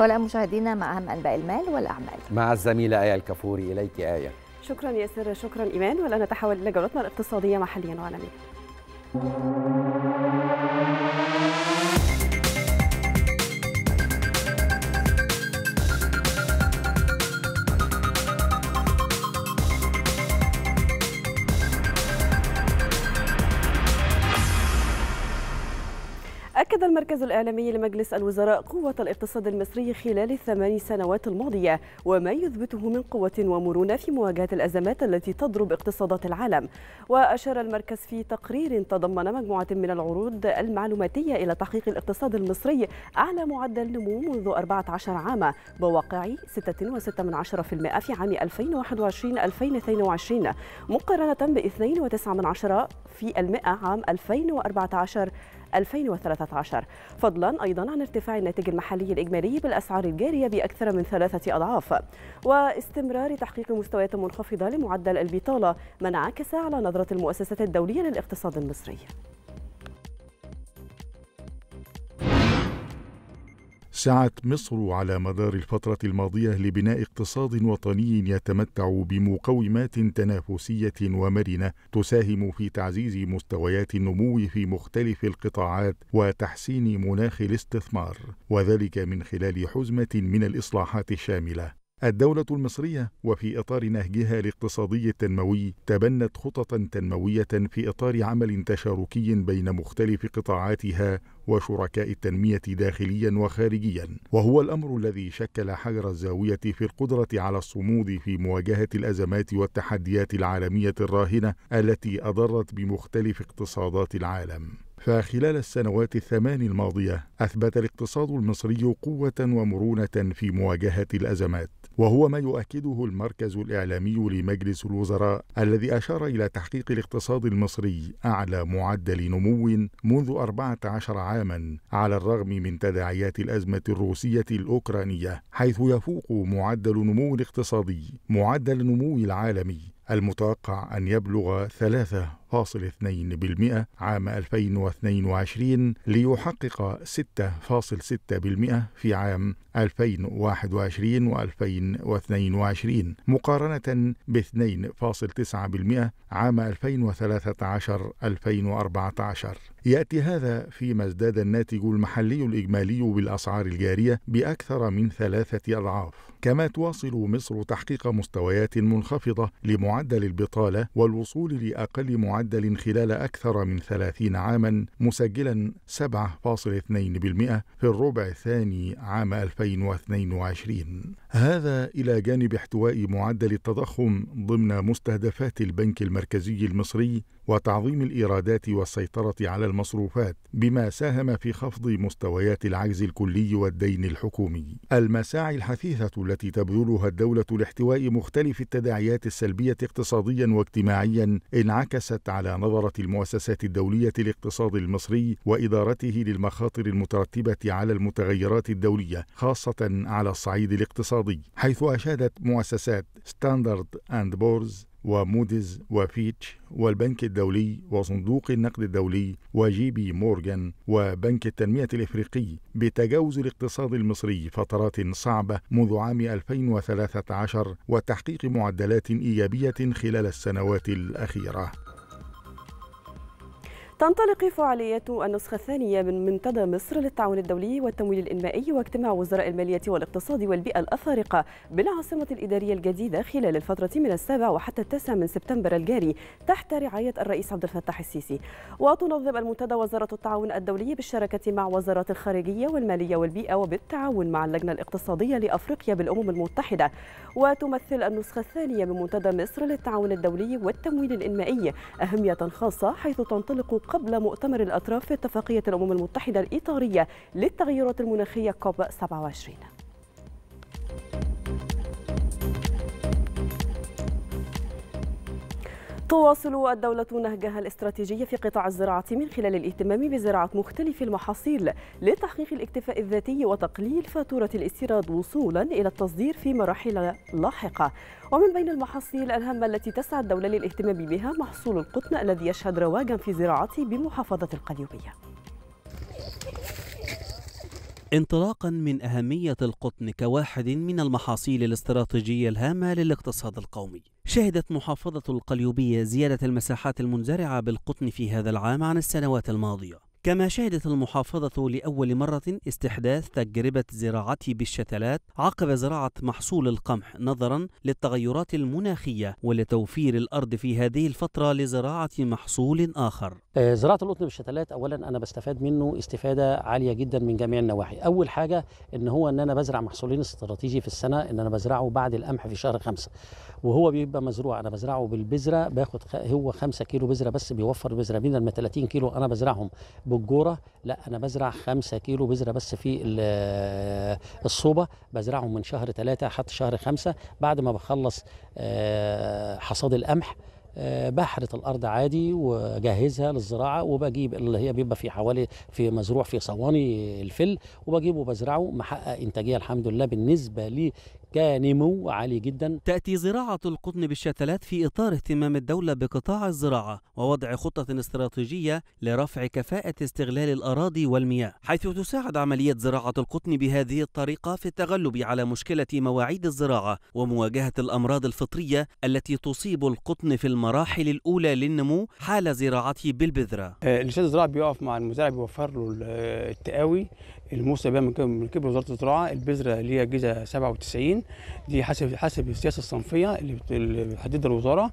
والآن مشاهدينا مع أهم أنباء المال والأعمال مع الزميلة آية الكفوري إليك آية شكرا يا سر شكرا إيمان والآن نتحول إلى جولتنا الاقتصادية محليا وعالميا أكد المركز الإعلامي لمجلس الوزراء قوة الاقتصاد المصري خلال الثماني سنوات الماضية وما يثبته من قوة ومرونة في مواجهة الأزمات التي تضرب اقتصادات العالم وأشار المركز في تقرير تضمن مجموعة من العروض المعلوماتية إلى تحقيق الاقتصاد المصري أعلى معدل نمو منذ 14 عاما بواقع 6.6% في عام 2021-2022 مقارنة ب 2.9% في المئة عام 2014 2013 فضلا أيضا عن ارتفاع الناتج المحلي الإجمالي بالأسعار الجارية بأكثر من ثلاثة أضعاف واستمرار تحقيق مستويات منخفضة لمعدل البطالة ما انعكس على نظرة المؤسسة الدولية للاقتصاد المصري سعت مصر على مدار الفترة الماضية لبناء اقتصاد وطني يتمتع بمقومات تنافسية ومرنة تساهم في تعزيز مستويات النمو في مختلف القطاعات وتحسين مناخ الاستثمار، وذلك من خلال حزمة من الإصلاحات الشاملة. الدولة المصرية وفي إطار نهجها الاقتصادي التنموي تبنت خططا تنموية في إطار عمل تشاركي بين مختلف قطاعاتها وشركاء التنمية داخليا وخارجيا وهو الأمر الذي شكل حجر الزاوية في القدرة على الصمود في مواجهة الأزمات والتحديات العالمية الراهنة التي أضرت بمختلف اقتصادات العالم فخلال السنوات الثمان الماضية أثبت الاقتصاد المصري قوة ومرونة في مواجهة الأزمات وهو ما يؤكده المركز الإعلامي لمجلس الوزراء الذي أشار إلى تحقيق الاقتصاد المصري أعلى معدل نمو منذ 14 عاما على الرغم من تداعيات الأزمة الروسية الأوكرانية حيث يفوق معدل نمو الاقتصادي معدل نمو العالمي المتوقع أن يبلغ ثلاثة عام 2022 ليحقق 6.6% في عام 2021 و2022 مقارنة ب 2.9% عام 2013-2014 يأتي هذا فيما ازداد الناتج المحلي الإجمالي بالأسعار الجارية بأكثر من ثلاثة أضعاف كما تواصل مصر تحقيق مستويات منخفضة لمعدل البطالة والوصول لأقل معدل معدل خلال أكثر من 30 عاما مسجلا 7.2% في الربع الثاني عام 2022 هذا إلى جانب احتواء معدل التضخم ضمن مستهدفات البنك المركزي المصري وتعظيم الإيرادات والسيطرة على المصروفات بما ساهم في خفض مستويات العجز الكلي والدين الحكومي المساعي الحثيثة التي تبذلها الدولة لاحتواء مختلف التداعيات السلبية اقتصاديا واجتماعيا انعكست على نظرة المؤسسات الدولية للاقتصاد المصري وإدارته للمخاطر المترتبة على المتغيرات الدولية خاصة على الصعيد الاقتصادي حيث أشادت مؤسسات ستاندرد أند بورز وموديز وفيتش والبنك الدولي وصندوق النقد الدولي وجي بي مورغان وبنك التنمية الإفريقي بتجاوز الاقتصاد المصري فترات صعبة منذ عام 2013 وتحقيق معدلات إيجابية خلال السنوات الأخيرة تنطلق فعاليات النسخة الثانية من منتدى مصر للتعاون الدولي والتمويل الإنمائي واجتماع وزراء المالية والاقتصاد والبيئة الأفارقة بالعاصمة الإدارية الجديدة خلال الفترة من السابع وحتى التاسع من سبتمبر الجاري تحت رعاية الرئيس عبد الفتاح السيسي وتنظم المنتدى وزارة التعاون الدولي بالشراكة مع وزارات الخارجية والمالية والبيئة وبالتعاون مع اللجنة الاقتصادية لأفريقيا بالأمم المتحدة وتمثل النسخة الثانية من منتدى مصر للتعاون الدولي والتمويل الإنمائي أهمية خاصة حيث تنطلق قبل مؤتمر الأطراف في اتفاقية الأمم المتحدة الإطارية للتغيرات المناخية كوب 27 تواصل الدولة نهجها الاستراتيجي في قطاع الزراعة من خلال الاهتمام بزراعة مختلف المحاصيل لتحقيق الاكتفاء الذاتي وتقليل فاتورة الاستيراد وصولا إلى التصدير في مراحل لاحقة ومن بين المحاصيل الهامة التي تسعى الدولة للاهتمام بها محصول القطن الذي يشهد رواجا في زراعته بمحافظة القليوبية انطلاقا من أهمية القطن كواحد من المحاصيل الاستراتيجية الهامة للاقتصاد القومي شهدت محافظة القليوبية زيادة المساحات المنزرعة بالقطن في هذا العام عن السنوات الماضية كما شهدت المحافظة لأول مرة استحداث تجربة زراعة بالشتلات عقب زراعة محصول القمح نظرا للتغيرات المناخية ولتوفير الأرض في هذه الفترة لزراعة محصول آخر آه، زراعة القطن بالشتلات أولا أنا بستفاد منه استفادة عالية جدا من جميع النواحي أول حاجة إن هو إن أنا بزرع محصولين استراتيجي في السنة إن أنا بزرعه بعد القمح في شهر خمسة وهو بيبقى مزروع أنا بزرعه بالبذرة باخد هو 5 كيلو بذرة بس بيوفر بذرة بين 30 كيلو أنا بزرعهم بالجوره لا انا بزرع 5 كيلو بذره بس في الصوبه بزرعهم من شهر ثلاثة حتى شهر خمسة بعد ما بخلص آه، حصاد القمح آه، بحرث الارض عادي وجهزها للزراعه وبجيب اللي هي بيبقى في حوالي في مزروع في صواني الفل وبجيبه وبزرعه محقق انتاجيه الحمد لله بالنسبه لي كنمو عالي جدا تأتي زراعة القطن بالشتلات في إطار اهتمام الدولة بقطاع الزراعة ووضع خطة استراتيجية لرفع كفاءة استغلال الأراضي والمياه حيث تساعد عملية زراعة القطن بهذه الطريقة في التغلب على مشكلة مواعيد الزراعة ومواجهة الأمراض الفطرية التي تصيب القطن في المراحل الأولى للنمو حال زراعته بالبذرة آه، الإنشاد الزراعي بيقف مع المزارع بيوفر له آه، التقاوي الموسى بها من كبر وزاره الزراعه البذره اللي هي جيزه 97 دي حسب حسب السياسه الصنفيه اللي بتحددها الوزاره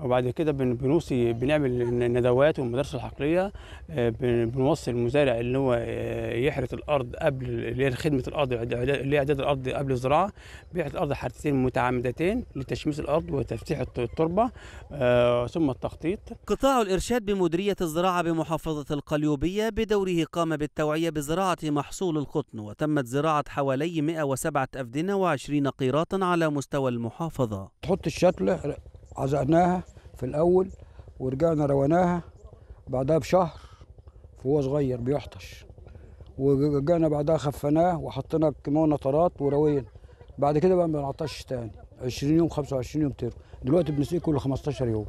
وبعد كده بنوصي بنعمل الندوات والمدارس الحقليه آه، بنوصي المزارع اللي هو آه، يحرث الارض قبل اللي هي خدمه الارض اللي هي اعداد الارض قبل الزراعه بيحرث الارض حرثتين متعامدتين لتشميس الارض وتفتيح التربه آه، ثم التخطيط قطاع الارشاد بمديريه الزراعه بمحافظه القليوبيه بدوره قام بالتوعيه بزراعه محصول محصول القطن وتمت زراعة حوالي 107 أفدنة و20 قيراطا على مستوى المحافظة تحط الشتلة عزقناها في الأول ورجعنا رويناها بعدها بشهر وهو صغير بيحطش ورجعنا بعدها خفناه وحطينا كمان نطرات وروينا بعد كده بقى ما بنعطش تاني 20 يوم 25 يوم ترم دلوقتي بنسقيه كل 15 يوم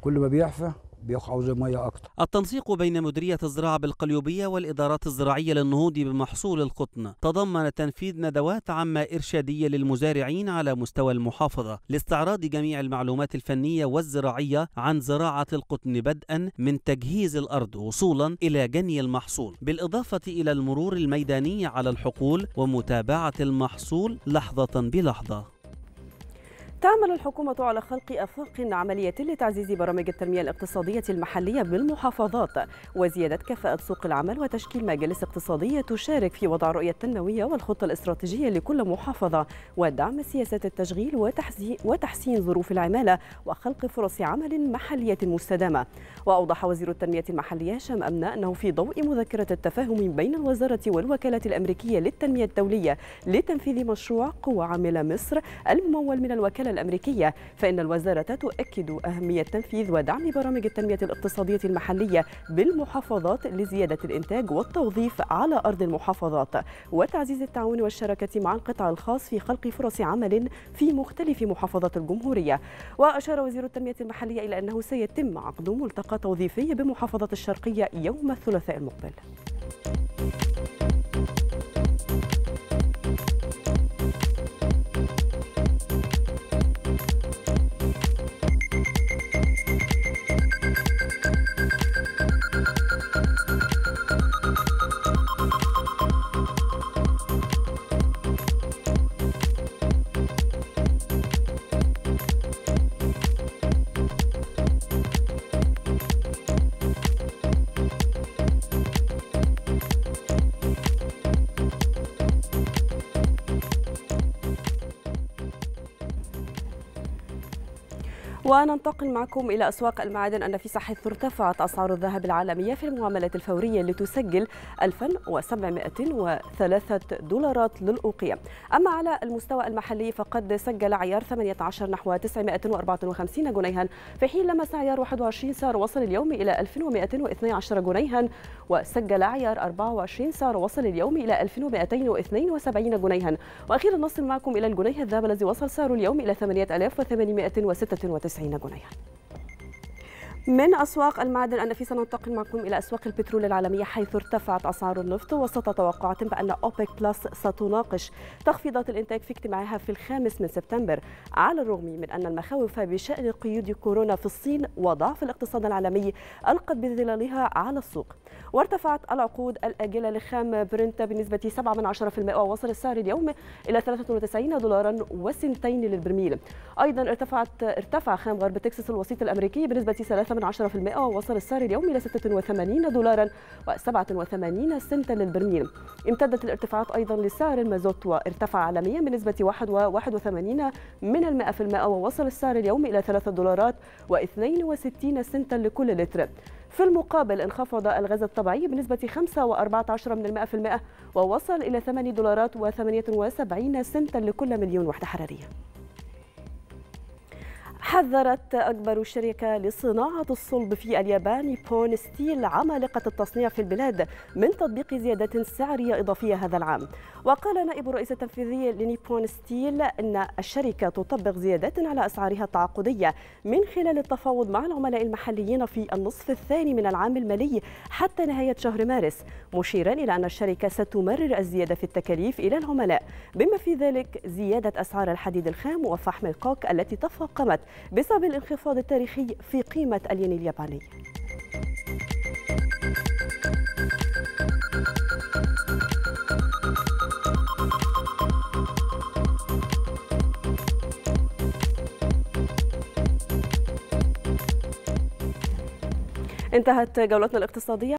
كل ما بيحفى بيقعوا ميه اكتر التنسيق بين مديريه الزراعه بالقليوبيه والادارات الزراعيه للنهوض بمحصول القطن تضمن تنفيذ ندوات عامه ارشاديه للمزارعين على مستوى المحافظه لاستعراض جميع المعلومات الفنيه والزراعيه عن زراعه القطن بدءا من تجهيز الارض وصولا الى جني المحصول بالاضافه الى المرور الميداني على الحقول ومتابعه المحصول لحظه بلحظه تعمل الحكومة على خلق آفاق عملية لتعزيز برامج التنمية الاقتصادية المحلية بالمحافظات وزيادة كفاءة سوق العمل وتشكيل مجالس اقتصادية تشارك في وضع رؤية التنموية والخطة الاستراتيجية لكل محافظة ودعم سياسات التشغيل وتحسين ظروف العمالة وخلق فرص عمل محلية مستدامة وأوضح وزير التنمية المحلية هشام أمنا أنه في ضوء مذكرة التفاهم بين الوزارة والوكالة الأمريكية للتنمية الدولية لتنفيذ مشروع قوى عاملة مصر الممول من الوكالة الأمريكية فإن الوزارة تؤكد أهمية تنفيذ ودعم برامج التنمية الاقتصادية المحلية بالمحافظات لزيادة الإنتاج والتوظيف على أرض المحافظات وتعزيز التعاون والشراكة مع القطاع الخاص في خلق فرص عمل في مختلف محافظات الجمهورية وأشار وزير التنمية المحلية إلى أنه سيتم عقد ملتقى توظيفي بمحافظة الشرقية يوم الثلاثاء المقبل وننتقل معكم إلى أسواق المعادن النفيسة حيث ارتفعت أسعار الذهب العالمية في المعاملة الفورية لتسجل 1703 دولارات للأوقية أما على المستوى المحلي فقد سجل عيار 18 نحو 954 جنيها في حين لمس عيار 21 سعر وصل اليوم إلى 1112 جنيها وسجل عيار 24 سعر وصل اليوم إلى 1272 جنيها وأخيرا نصل معكم إلى الجنيه الذهب الذي وصل سعره اليوم إلى 8896 40 جنيها من أسواق المعدن أن في سننتقل معكم إلى أسواق البترول العالمية حيث ارتفعت أسعار النفط وسط توقعات بأن أوبك بلس ستناقش تخفيضات الإنتاج في اجتماعها في الخامس من سبتمبر على الرغم من أن المخاوف بشأن قيود كورونا في الصين وضعف الاقتصاد العالمي ألقت بظلالها على السوق وارتفعت العقود الآجلة لخام برنت بنسبة 7% ووصل السعر اليوم إلى 93 دولارا وسنتين للبرميل أيضا ارتفعت ارتفع خام غرب تكساس الوسيط الأمريكي بنسبة 3% ووصل السعر اليوم إلى 86 دولارا و87 سنتا للبرميل امتدت الارتفاعات أيضا لسعر المازوت وارتفع عالميا بنسبة 1.81 من المائة في المائة ووصل السعر اليوم إلى 3 دولارات و62 سنتا لكل لتر في المقابل انخفض الغاز الطبيعي بنسبة 5.14% ووصل إلى 8 دولارات و78 سنتا لكل مليون وحدة حرارية حذرت أكبر شركة لصناعة الصلب في اليابان نيبون ستيل عمالقة التصنيع في البلاد من تطبيق زيادة سعرية إضافية هذا العام وقال نائب الرئيس التنفيذي لنيبون ستيل أن الشركة تطبق زيادات على أسعارها التعاقدية من خلال التفاوض مع العملاء المحليين في النصف الثاني من العام المالي حتى نهاية شهر مارس مشيرا إلى أن الشركة ستمرر الزيادة في التكاليف إلى العملاء بما في ذلك زيادة أسعار الحديد الخام وفحم الكوك التي تفاقمت بسبب الانخفاض التاريخي في قيمة الين الياباني انتهت جولتنا الاقتصادية